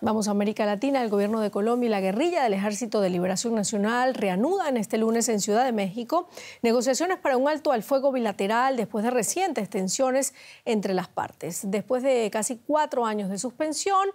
Vamos a América Latina. El gobierno de Colombia y la guerrilla del Ejército de Liberación Nacional reanudan este lunes en Ciudad de México negociaciones para un alto al fuego bilateral después de recientes tensiones entre las partes. Después de casi cuatro años de suspensión,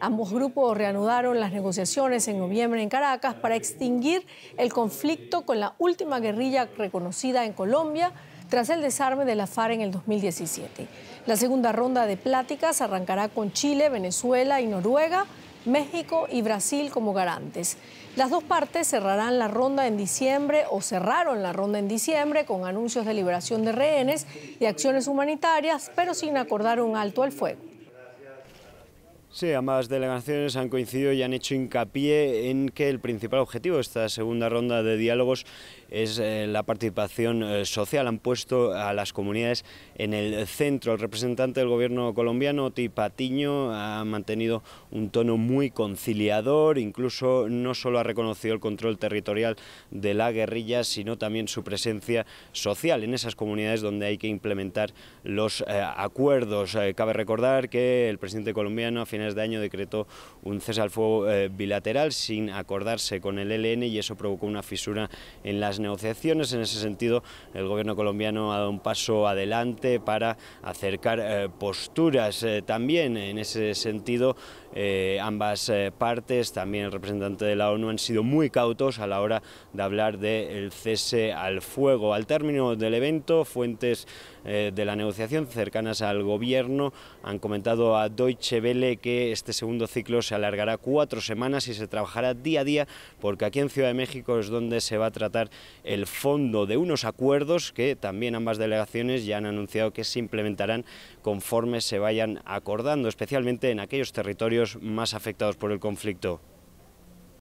ambos grupos reanudaron las negociaciones en noviembre en Caracas para extinguir el conflicto con la última guerrilla reconocida en Colombia tras el desarme de la FARC en el 2017. La segunda ronda de pláticas arrancará con Chile, Venezuela y Noruega, México y Brasil como garantes. Las dos partes cerrarán la ronda en diciembre o cerraron la ronda en diciembre con anuncios de liberación de rehenes y acciones humanitarias, pero sin acordar un alto al fuego. Sí, ambas delegaciones han coincidido y han hecho hincapié en que el principal objetivo de esta segunda ronda de diálogos es eh, la participación eh, social. Han puesto a las comunidades en el centro. El representante del gobierno colombiano, Patiño, ha mantenido un tono muy conciliador, incluso no solo ha reconocido el control territorial de la guerrilla, sino también su presencia social en esas comunidades donde hay que implementar los eh, acuerdos. cabe recordar que el presidente colombiano ha fines de año decretó un cese al fuego eh, bilateral sin acordarse con el ELN y eso provocó una fisura en las negociaciones. En ese sentido, el gobierno colombiano ha dado un paso adelante para acercar eh, posturas. Eh, también en ese sentido, ambas partes, también el representante de la ONU, han sido muy cautos a la hora de hablar del cese al fuego. Al término del evento, fuentes de la negociación cercanas al gobierno han comentado a Deutsche Welle que este segundo ciclo se alargará cuatro semanas y se trabajará día a día, porque aquí en Ciudad de México es donde se va a tratar el fondo de unos acuerdos que también ambas delegaciones ya han anunciado que se implementarán conforme se vayan acordando, especialmente en aquellos territorios más afectados por el conflicto.